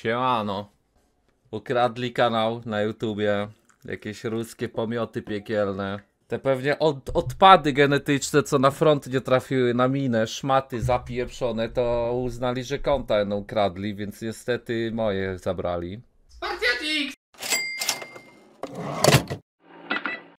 Siemano. Ukradli kanał na YouTubie. Jakieś ruskie pomioty piekielne. Te pewnie od, odpady genetyczne, co na front nie trafiły na minę, szmaty zapieprzone, to uznali, że konta będą no ukradli, więc niestety moje zabrali.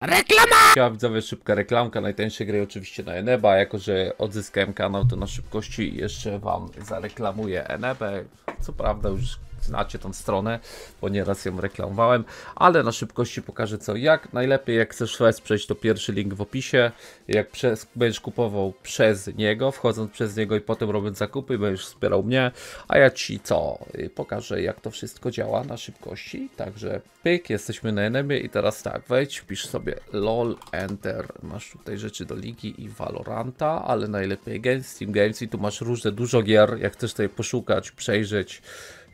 Reklama! Ja widzowie, szybka reklamka, najtańsze gry oczywiście na Eneba, jako że odzyskałem kanał, to na szybkości jeszcze wam zareklamuję Enebę. Co prawda już znacie tą stronę, bo nieraz ją reklamowałem, ale na szybkości pokażę co jak. Najlepiej jak chcesz wesprzeć to pierwszy link w opisie, jak przez, będziesz kupował przez niego, wchodząc przez niego i potem robiąc zakupy, będziesz wspierał mnie, a ja Ci co, y, pokażę jak to wszystko działa na szybkości, także pyk, jesteśmy na Enemie i teraz tak, wejdź, pisz sobie LOL, Enter, masz tutaj rzeczy do ligi i Valoranta, ale najlepiej Games, Steam Games i tu masz różne, dużo gier, jak chcesz tutaj poszukać, przejrzeć,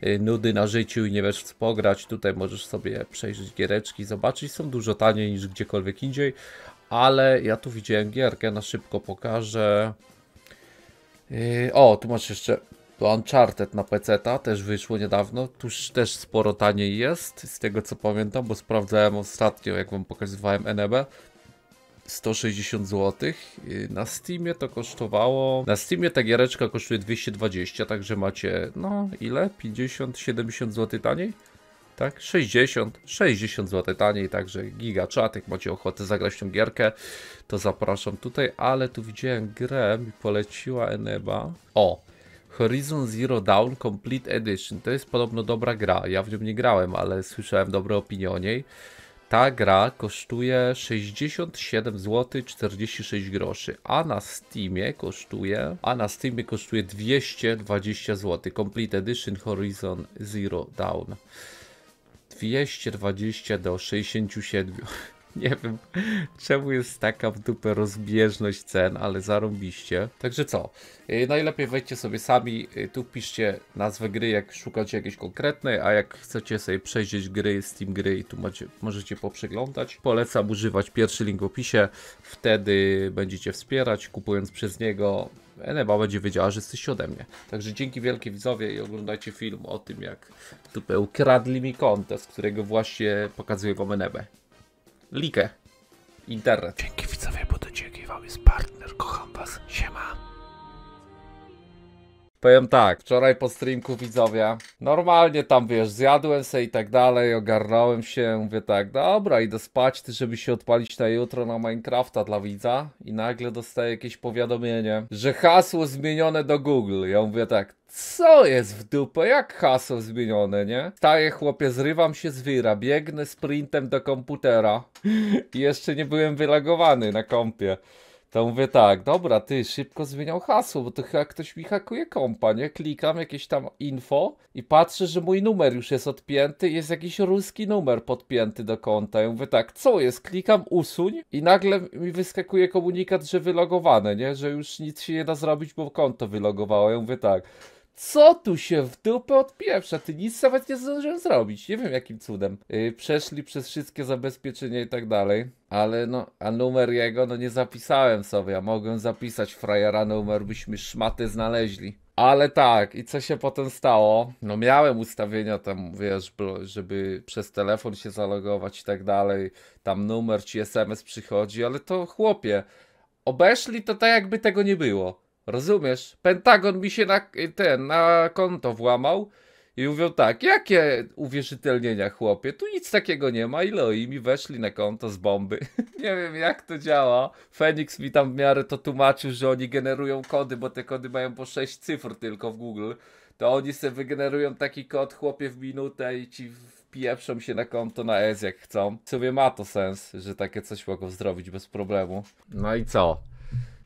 Y, nudy na życiu i nie wiesz co pograć, tutaj możesz sobie przejrzeć giereczki, zobaczyć, są dużo taniej niż gdziekolwiek indziej, ale ja tu widziałem gierkę, na szybko pokażę. Y, o, tu masz jeszcze Uncharted na PC -ta, też wyszło niedawno, tuż też sporo taniej jest, z tego co pamiętam, bo sprawdzałem ostatnio, jak wam pokazywałem NEB, 160 zł. Y, na Steamie to kosztowało. Na Steamie ta giereczka kosztuje 220, także macie no ile? 50, 70 zł taniej? Tak, 60, 60 zł taniej, także giga czat, jak macie ochotę zagrać tą gierkę, to zapraszam tutaj, ale tu widziałem grę, mi poleciła Eneba. O, Horizon Zero Dawn Complete Edition, to jest podobno dobra gra, ja w nią nie grałem, ale słyszałem dobre opinie o niej. Ta gra kosztuje 67 zł 46 groszy, a na Steamie kosztuje, a na Steamie kosztuje 220 zł. Complete Edition Horizon Zero Dawn. 220 do 67. nie wiem, czemu jest taka w dupę rozbieżność cen, ale zarąbiście. Także co, y, najlepiej wejdźcie sobie sami, y, tu piszcie nazwę gry, jak szukacie jakiejś konkretnej, a jak chcecie sobie przejrzeć gry, Steam gry i tu macie, możecie poprzeglądać. Polecam używać pierwszy link w opisie, wtedy będziecie wspierać, kupując przez niego Eneba będzie wiedziała, że jesteście ode mnie. Także dzięki wielkie widzowie i oglądajcie film o tym, jak dupę ukradli mi konta, z którego właśnie pokazuję wam Enebę likę. Internet. Dzięki widzowie, bo to dzięki wam jest partner. Kocham was. Siema. Powiem tak, wczoraj po streamku widzowie, normalnie tam wiesz, zjadłem się i tak dalej, ogarnąłem się, mówię tak, dobra, idę spać, ty, żeby się odpalić na jutro na Minecrafta dla widza i nagle dostaję jakieś powiadomienie, że hasło zmienione do Google. Ja mówię tak, co jest w dupę, jak hasło zmienione, nie? Staję chłopie, zrywam się z wira, biegnę sprintem do komputera i jeszcze nie byłem wylagowany na kompie. To mówię tak, dobra, ty szybko zmieniał hasło, bo to chyba ktoś mi hakuje kompa, nie? Klikam jakieś tam info i patrzę, że mój numer już jest odpięty, jest jakiś ruski numer podpięty do konta. I mówię tak, co jest? Klikam usuń i nagle mi wyskakuje komunikat, że wylogowane, nie? Że już nic się nie da zrobić, bo konto wylogowało. Ja mówię tak, co tu się w dupę odpieprza? Ty nic nawet nie zdążyłem zrobić. Nie wiem jakim cudem. Yy, przeszli przez wszystkie zabezpieczenia i tak dalej. Ale no, a numer jego no nie zapisałem sobie. Ja mogłem zapisać frajera numer, byśmy szmaty znaleźli. Ale tak, i co się potem stało? No miałem ustawienia tam, wiesz, żeby przez telefon się zalogować i tak dalej. Tam numer ci SMS przychodzi, ale to chłopie, obeszli to tak jakby tego nie było. Rozumiesz? Pentagon mi się na, ten, na konto włamał i mówią tak, jakie uwierzytelnienia, chłopie? Tu nic takiego nie ma. I o mi weszli na konto z bomby. nie wiem, jak to działa. Fenix mi tam w miarę to tłumaczył, że oni generują kody, bo te kody mają po 6 cyfr tylko w Google. To oni sobie wygenerują taki kod, chłopie, w minutę i ci wpieprzą się na konto na S jak chcą. W sumie ma to sens, że takie coś mogą zrobić bez problemu. No i co?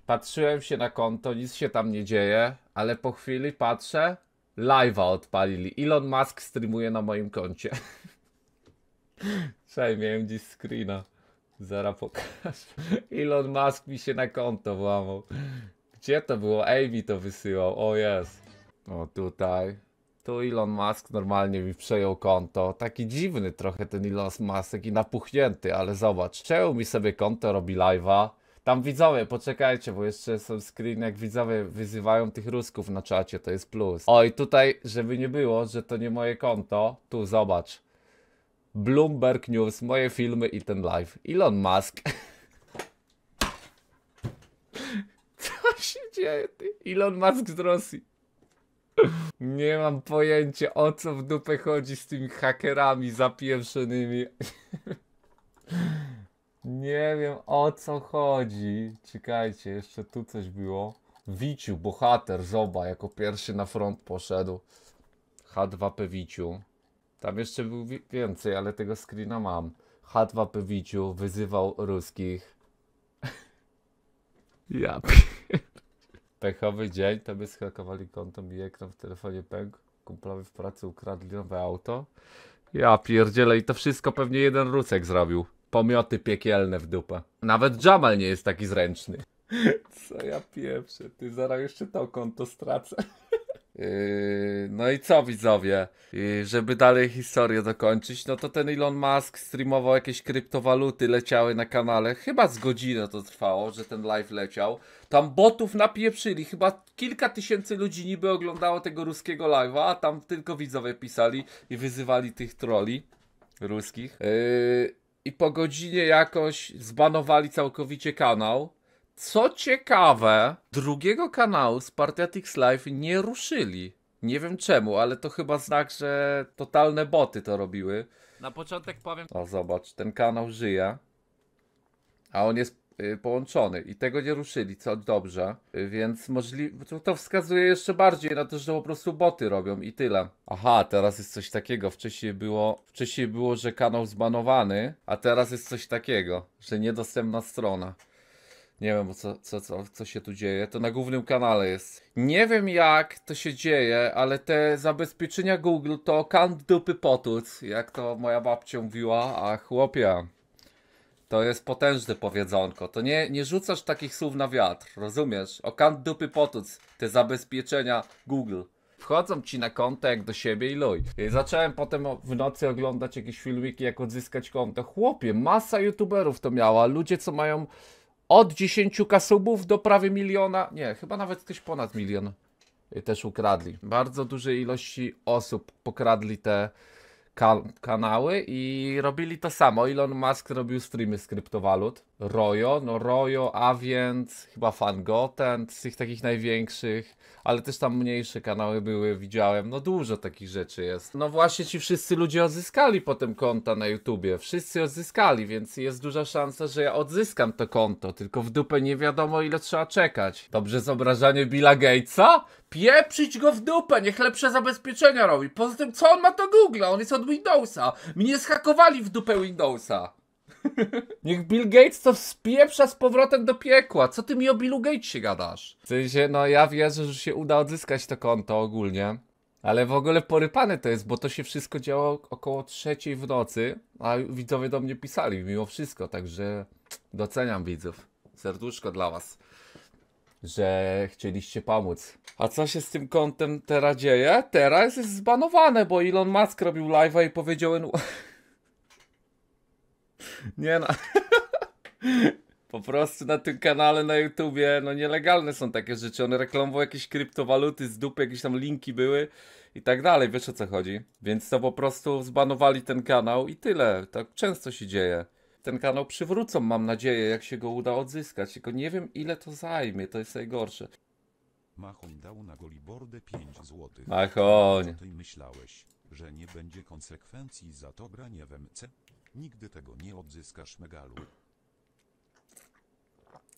Patrzyłem się na konto, nic się tam nie dzieje, ale po chwili patrzę, live'a odpalili. Elon Musk streamuje na moim koncie. Cześć, miałem dziś screena. Zara pokaż. Elon Musk mi się na konto włamał. Gdzie to było? Amy to wysyłał. O jest. O tutaj. Tu Elon Musk normalnie mi przejął konto. Taki dziwny trochę ten Elon Musk i napuchnięty, ale zobacz. Przejął mi sobie konto, robi live'a. Tam widzowie, poczekajcie, bo jeszcze są screen, jak widzowie wyzywają tych Rusków na czacie, to jest plus. Oj, tutaj, żeby nie było, że to nie moje konto, tu zobacz. Bloomberg News, moje filmy i ten live. Elon Musk. Co się dzieje, ty? Elon Musk z Rosji. Nie mam pojęcia, o co w dupę chodzi z tymi hakerami zapieprzonymi. Nie wiem o co chodzi. Czekajcie, jeszcze tu coś było. Wiciu, bohater, Zoba, jako pierwszy na front poszedł. H2P Wiciu. Tam jeszcze był więcej, ale tego screena mam. H2P Wiciu wyzywał ruskich. ja Pechowy dzień, by schakowali konto i ekran w telefonie pękł. Kumplowi w pracy ukradli nowe auto. Ja pierdziele i to wszystko pewnie jeden Rusek zrobił pomioty piekielne w dupę. Nawet Jamal nie jest taki zręczny. Co ja pieprzę, ty zaraz jeszcze to konto stracę. Yy, no i co widzowie, yy, żeby dalej historię dokończyć, no to ten Elon Musk streamował jakieś kryptowaluty, leciały na kanale, chyba z godziny to trwało, że ten live leciał. Tam botów napieprzyli, chyba kilka tysięcy ludzi niby oglądało tego ruskiego live'a, a tam tylko widzowie pisali i wyzywali tych troli ruskich. Yy, i po godzinie jakoś zbanowali całkowicie kanał. Co ciekawe, drugiego kanału z Partiatix Live nie ruszyli. Nie wiem czemu, ale to chyba znak, że totalne boty to robiły. Na początek powiem. O, zobacz, ten kanał żyje. A on jest Y, połączony i tego nie ruszyli, co dobrze, y, więc możliwe, to wskazuje jeszcze bardziej na to, że po prostu boty robią i tyle. Aha, teraz jest coś takiego, wcześniej było, wcześniej było, że kanał zbanowany, a teraz jest coś takiego, że niedostępna strona. Nie wiem, co, co, co, co się tu dzieje. To na głównym kanale jest. Nie wiem, jak to się dzieje, ale te zabezpieczenia Google to kant dupy potuc, jak to moja babcia mówiła, a chłopia. To jest potężne powiedzonko. To nie, nie rzucasz takich słów na wiatr, rozumiesz? O kant dupy potuc, te zabezpieczenia Google. Wchodzą ci na konto jak do siebie i loj. I zacząłem potem w nocy oglądać jakieś filmiki, jak odzyskać konto. Chłopie, masa youtuberów to miała. Ludzie, co mają od 10 kasubów do prawie miliona, nie, chyba nawet ktoś ponad milion y, też ukradli. Bardzo dużej ilości osób pokradli te kan kanały i robili to samo. Elon Musk robił streamy z kryptowalut. Rojo, no Rojo, Avient, chyba Fangotent, z tych takich największych, ale też tam mniejsze kanały były, widziałem, no dużo takich rzeczy jest. No właśnie ci wszyscy ludzie odzyskali potem konta na YouTubie, wszyscy odzyskali, więc jest duża szansa, że ja odzyskam to konto, tylko w dupę nie wiadomo ile trzeba czekać. Dobrze zobrażanie Billa Gatesa? Pieprzyć go w dupę, niech lepsze zabezpieczenia robi. Poza tym co on ma to Google, on jest od Windowsa, mnie schakowali w dupę Windowsa. Niech Bill Gates to spieprza z powrotem do piekła. Co ty mi o Billu Gatesie gadasz? W sensie, no ja wierzę, że się uda odzyskać to konto ogólnie. Ale w ogóle porypane to jest, bo to się wszystko działo około trzeciej w nocy, a widzowie do mnie pisali mimo wszystko, także doceniam widzów. Serduszko dla was, że chcieliście pomóc. A co się z tym kontem teraz dzieje? Teraz jest zbanowane, bo Elon Musk robił live'a i powiedział... Nie no. Po prostu na tym kanale na YouTubie, no nielegalne są takie rzeczy. One reklamowały jakieś kryptowaluty z dupy, jakieś tam linki były i tak dalej, wiesz o co chodzi. Więc to po prostu zbanowali ten kanał i tyle. Tak często się dzieje. Ten kanał przywrócą, mam nadzieję, jak się go uda odzyskać. Tylko nie wiem, ile to zajmie, to jest najgorsze. Machoń dał na golibordę 5 zł. Machoń. Ty myślałeś, że nie będzie konsekwencji za to granie w MC? Nigdy tego nie odzyskasz, Megalu.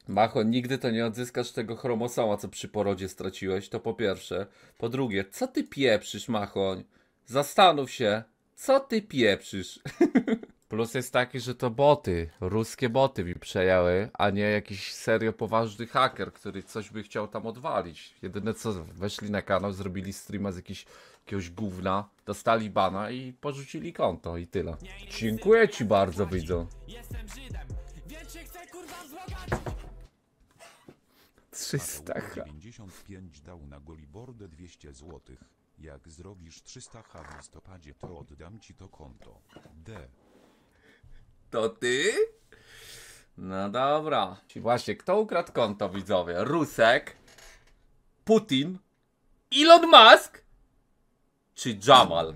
Macho, nigdy to nie odzyskasz tego chromosoma, co przy porodzie straciłeś, to po pierwsze. Po drugie, co ty pieprzysz, Macho? Zastanów się, co ty pieprzysz? Plus jest taki, że to boty, ruskie boty mi przejęły, a nie jakiś serio poważny haker, który coś by chciał tam odwalić. Jedyne co, weszli na kanał, zrobili streama z jakiś, jakiegoś gówna, dostali bana i porzucili konto i tyle. Dziękuję ci bardzo, widzą. Jestem Żydem, więc się chcę kurwa wzbogacić. 300 h. 95 dał na golibordę 200 złotych. Jak zrobisz 300 h w listopadzie, to oddam ci to konto. D. To ty? No dobra. Właśnie, kto ukradł konto, widzowie? Rusek, Putin, Elon Musk czy Jamal?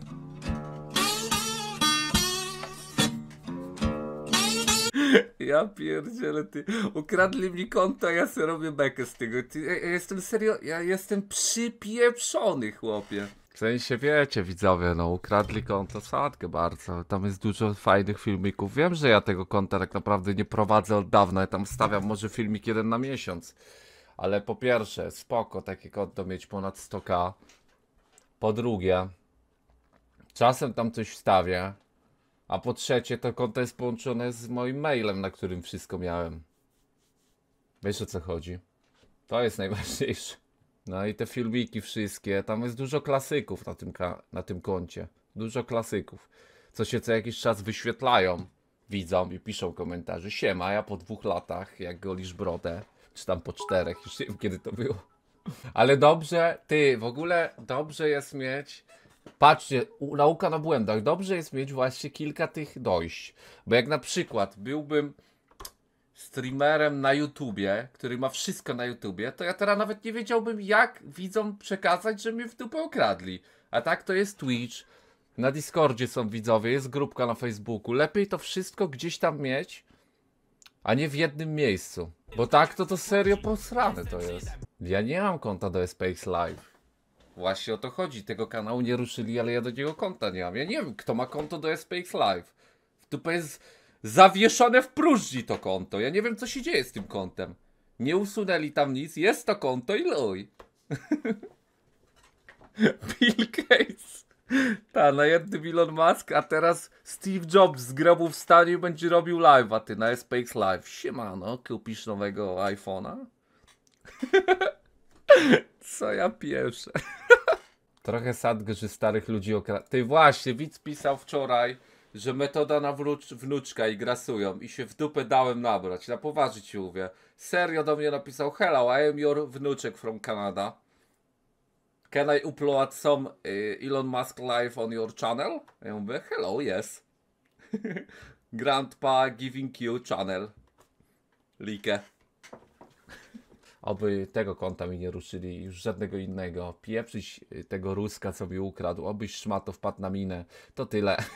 Ja pierdzielę, ty. Ukradli mi konto, ja sobie robię bekę z tego. Ty, ja, ja jestem serio, ja jestem przypieprzony, chłopie. W sensie wiecie, widzowie, no ukradli konto Sadkę bardzo. Tam jest dużo fajnych filmików. Wiem, że ja tego konta tak naprawdę nie prowadzę od dawna. Ja tam stawiam może filmik jeden na miesiąc. Ale po pierwsze, spoko takie konto mieć ponad 100k. Po drugie, czasem tam coś wstawię. A po trzecie, to konto jest połączone z moim mailem, na którym wszystko miałem. Wiesz o co chodzi? To jest najważniejsze. No i te filmiki wszystkie, tam jest dużo klasyków na tym, na tym koncie. Dużo klasyków, co się co jakiś czas wyświetlają widzą i piszą komentarze. Siema, ja po dwóch latach, jak golisz brodę, czy tam po czterech, już nie wiem kiedy to było. Ale dobrze, ty, w ogóle dobrze jest mieć, patrzcie, nauka na błędach, dobrze jest mieć właśnie kilka tych dojść. Bo jak na przykład byłbym streamerem na YouTubie, który ma wszystko na YouTubie, to ja teraz nawet nie wiedziałbym, jak widzą przekazać, że mnie w dupę okradli. A tak to jest Twitch, na Discordzie są widzowie, jest grupka na Facebooku. Lepiej to wszystko gdzieś tam mieć, a nie w jednym miejscu. Bo tak to to serio posrane to jest. Ja nie mam konta do Space Live. Właśnie o to chodzi. Tego kanału nie ruszyli, ale ja do niego konta nie mam. Ja nie wiem, kto ma konto do Space Live. W dupę jest Zawieszone w próżni to konto. Ja nie wiem, co się dzieje z tym kontem. Nie usunęli tam nic. Jest to konto i luj. Bill Gates. Ta, na jednym Elon Musk, a teraz Steve Jobs z grobu wstanie i będzie robił live, a ty, na SPX Live. Siemano, kupisz nowego iPhone'a? Co ja pierwsze? Trochę sadgę, że starych ludzi okra. Ty właśnie, widz pisał wczoraj, że metoda na wnuczka i grasują i się w dupę dałem nabrać, na poważnie ci mówię. Serio do mnie napisał, hello, I am your wnuczek from Canada. Can I upload some y, Elon Musk live on your channel? Ja mówię, hello, yes. Grandpa giving you channel. Likę. Oby tego konta mi nie ruszyli, już żadnego innego. Pieprzyć y, tego Ruska, co mi ukradł. Obyś szmato wpadł na minę. To tyle.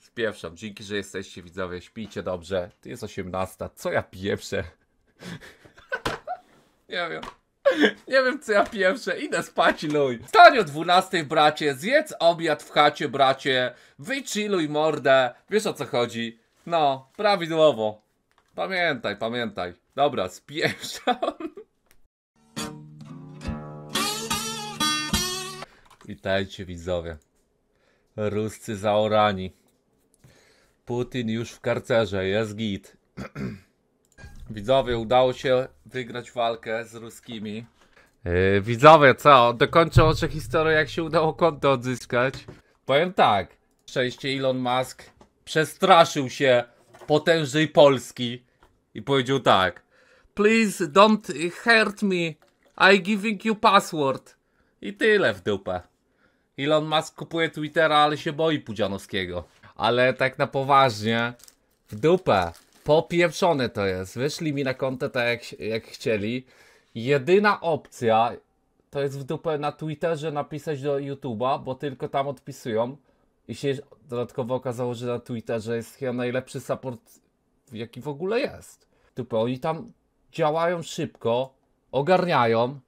Spiewszam. Dzięki, że jesteście widzowie. Śpijcie dobrze. To jest 18. Co ja pierwsze? Nie wiem. Nie wiem, co ja pierwsze. Idę spać, luj. Stań o 12, bracie. Zjedz obiad w chacie, bracie. Wychilluj mordę. Wiesz, o co chodzi. No, prawidłowo. Pamiętaj, pamiętaj. Dobra, spieszam. Witajcie, widzowie. Ruscy zaorani. Putin już w karcerze, jest git. Widzowie, udało się wygrać walkę z ruskimi. Yy, widzowie, co? Dokończę oczy historię, jak się udało konto odzyskać. Powiem tak. Szczęście Elon Musk przestraszył się potężnej Polski i powiedział tak. Please don't hurt me. I giving you password. I tyle w dupę. Elon Musk kupuje Twittera, ale się boi Pudzianowskiego. Ale tak na poważnie, w dupę. Popieprzone to jest. Wyszli mi na konto tak jak, jak chcieli. Jedyna opcja to jest w dupę na Twitterze napisać do YouTube'a, bo tylko tam odpisują. I się dodatkowo okazało, że na Twitterze jest chyba najlepszy support, jaki w ogóle jest. Dupę, oni tam działają szybko, ogarniają,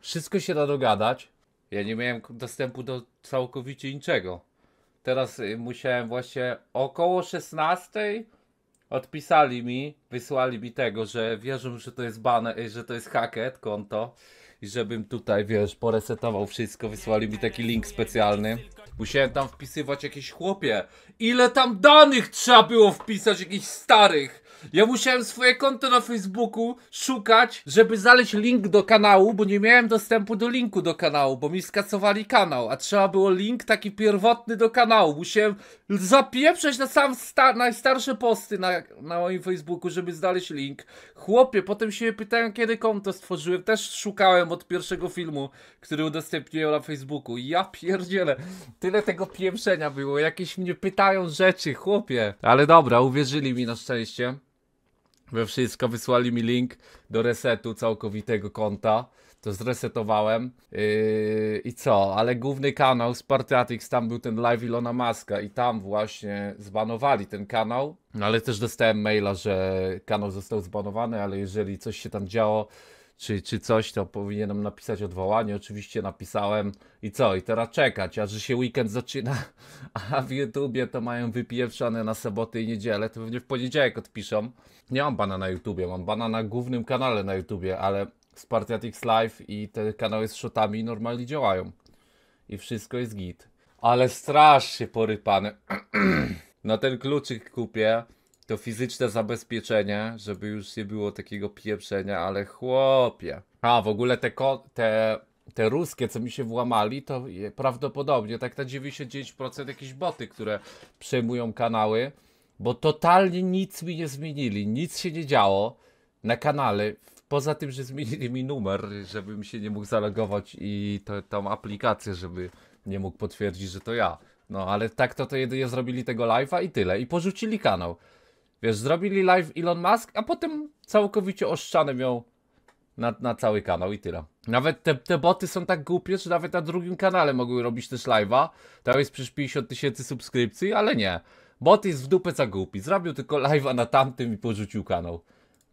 wszystko się da dogadać. Ja nie miałem dostępu do całkowicie niczego. Teraz y, musiałem właśnie około 16 odpisali mi, wysłali mi tego, że wierzą, że to jest bane, y, że to jest hacket konto i żebym tutaj, wiesz, poresetował wszystko, wysłali mi taki link specjalny. Musiałem tam wpisywać jakieś chłopie. Ile tam danych trzeba było wpisać, jakichś starych? Ja musiałem swoje konto na Facebooku szukać, żeby znaleźć link do kanału, bo nie miałem dostępu do linku do kanału, bo mi skasowali kanał, a trzeba było link taki pierwotny do kanału. Musiałem zapieprzeć na sam najstarsze posty na, na moim Facebooku, żeby znaleźć link. Chłopie, potem się pytają, kiedy konto stworzyłem. Też szukałem od pierwszego filmu, który udostępniłem na Facebooku. Ja pierdzielę. Tyle tego pieprzenia było. Jakieś mnie pytają rzeczy, chłopie. Ale dobra, uwierzyli mi na szczęście we wszystko, wysłali mi link do resetu całkowitego konta. To zresetowałem yy, i co, ale główny kanał Spartatix, tam był ten live Ilona Maska i tam właśnie zbanowali ten kanał, no ale też dostałem maila, że kanał został zbanowany, ale jeżeli coś się tam działo, czy, czy coś, to powinienem napisać odwołanie. Oczywiście napisałem i co? I teraz czekać, a że się weekend zaczyna, a w YouTubie to mają wypieprzane na soboty i niedzielę, to pewnie w poniedziałek odpiszą. Nie mam bana na YouTubie, mam bana na głównym kanale na YouTubie, ale Spartiatics Live i te kanały z shotami normalnie działają. I wszystko jest git. Ale strasznie porypany. na ten kluczyk kupię to fizyczne zabezpieczenie, żeby już nie było takiego pieprzenia, ale chłopie. A w ogóle te, te, te ruskie, co mi się włamali, to prawdopodobnie tak na 99% jakieś boty, które przejmują kanały, bo totalnie nic mi nie zmienili, nic się nie działo na kanale. Poza tym, że zmienili mi numer, żebym się nie mógł zalogować i to, tą aplikację, żeby nie mógł potwierdzić, że to ja. No ale tak to, to jedynie zrobili tego live'a i tyle. I porzucili kanał. Wiesz, zrobili live Elon Musk, a potem całkowicie oszczany miał na, na cały kanał i tyle. Nawet te, te boty są tak głupie, że nawet na drugim kanale mogły robić też live'a. Tam jest przecież 50 tysięcy subskrypcji, ale nie. Bot jest w dupę za głupi. Zrobił tylko live'a na tamtym i porzucił kanał.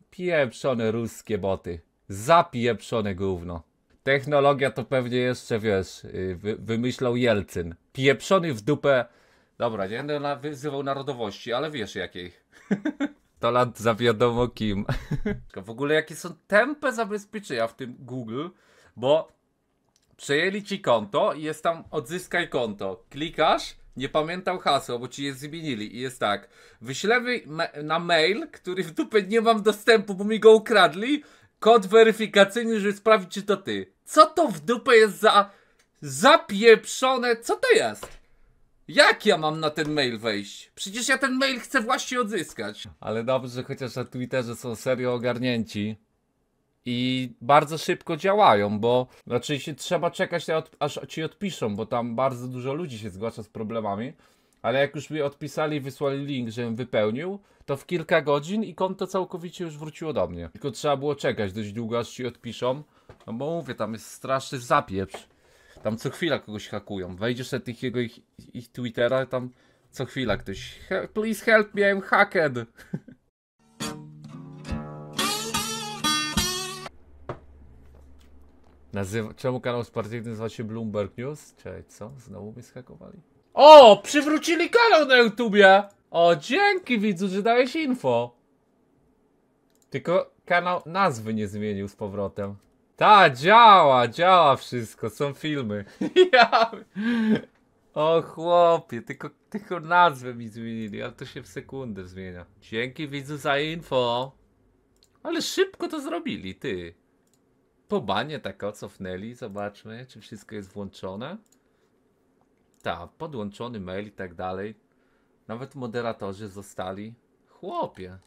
Pieprzone ruskie boty. Zapieprzone gówno. Technologia to pewnie jeszcze, wiesz, y, wy, wymyślał Jelcyn. Pieprzony w dupę Dobra, nie będę na, wyzywał narodowości, ale wiesz jakiej. to lat za wiadomo kim. w ogóle jakie są tempe zabezpieczenia w tym Google, bo przejęli ci konto i jest tam odzyskaj konto. Klikasz, nie pamiętał hasła, bo ci je zmienili i jest tak. Wyślemy na mail, który w dupę nie mam dostępu, bo mi go ukradli, kod weryfikacyjny, żeby sprawdzić, czy to ty. Co to w dupę jest za zapieprzone? Co to jest? Jak ja mam na ten mail wejść? Przecież ja ten mail chcę właśnie odzyskać. Ale dobrze, chociaż na Twitterze są serio ogarnięci. I bardzo szybko działają, bo znaczy się trzeba czekać, aż ci odpiszą, bo tam bardzo dużo ludzi się zgłasza z problemami. Ale jak już mi odpisali i wysłali link, żebym wypełnił, to w kilka godzin i konto całkowicie już wróciło do mnie. Tylko trzeba było czekać dość długo, aż ci odpiszą. No bo mówię, tam jest straszny zapieprz. Tam co chwila kogoś hakują. Wejdziesz na tych jego ich, ich Twittera, tam co chwila ktoś. please help me, I'm hacked. Nazywa... Czemu kanał sportywny nazywa się Bloomberg News? Cześć, co? Znowu mnie skakowali? O! Przywrócili kanał na YouTubie! O, dzięki widzu, że dałeś info! Tylko kanał nazwy nie zmienił z powrotem. Ta, działa, działa wszystko, są filmy. O chłopie, tylko, tylko nazwę mi zmienili, ale to się w sekundę zmienia. Dzięki widzu za info. Ale szybko to zrobili, ty. Po banie tak o cofnęli, zobaczmy, czy wszystko jest włączone. Tak, podłączony mail i tak dalej. Nawet moderatorzy zostali. Chłopie,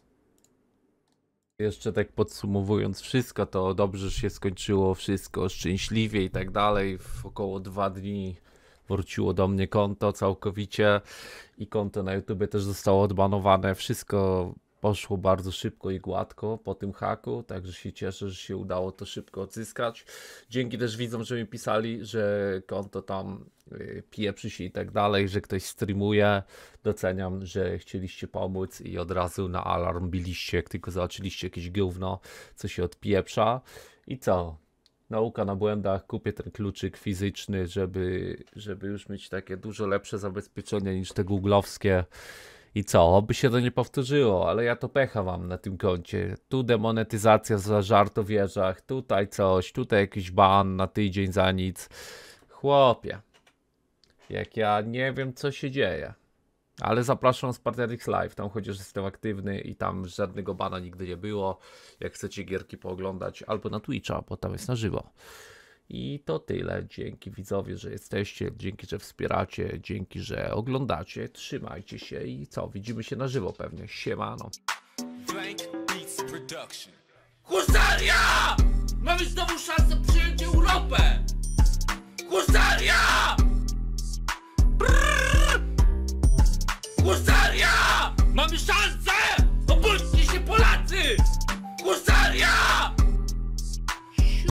jeszcze tak podsumowując wszystko, to dobrze się skończyło wszystko, szczęśliwie i tak dalej. W około dwa dni wróciło do mnie konto całkowicie i konto na YouTube też zostało odbanowane. Wszystko poszło bardzo szybko i gładko po tym haku, także się cieszę, że się udało to szybko odzyskać. Dzięki też widzom, że mi pisali, że konto tam y, pieprzy się i tak dalej, że ktoś streamuje. Doceniam, że chcieliście pomóc i od razu na alarm biliście, jak tylko zobaczyliście jakieś gówno, co się odpieprza. I co? Nauka na błędach, kupię ten kluczyk fizyczny, żeby, żeby już mieć takie dużo lepsze zabezpieczenie niż te googlowskie. I co, by się to nie powtórzyło, ale ja to pecha mam na tym koncie. Tu demonetyzacja za żart o wieżach, tutaj coś, tutaj jakiś ban na tydzień za nic. Chłopie, jak ja nie wiem co się dzieje. Ale zapraszam z Partnerix Live, tam chociaż jestem aktywny i tam żadnego bana nigdy nie było. Jak chcecie gierki pooglądać, albo na Twitcha, bo tam jest na żywo. I to tyle. Dzięki widzowie, że jesteście, dzięki, że wspieracie, dzięki, że oglądacie. Trzymajcie się i co? Widzimy się na żywo pewnie. Siemano. Blank Beats Production. Husaria! Mamy znowu szansę przyjąć Europę! Husaria! Brrr! Husaria! Mamy szansę! Obudźcie się Polacy! Husaria!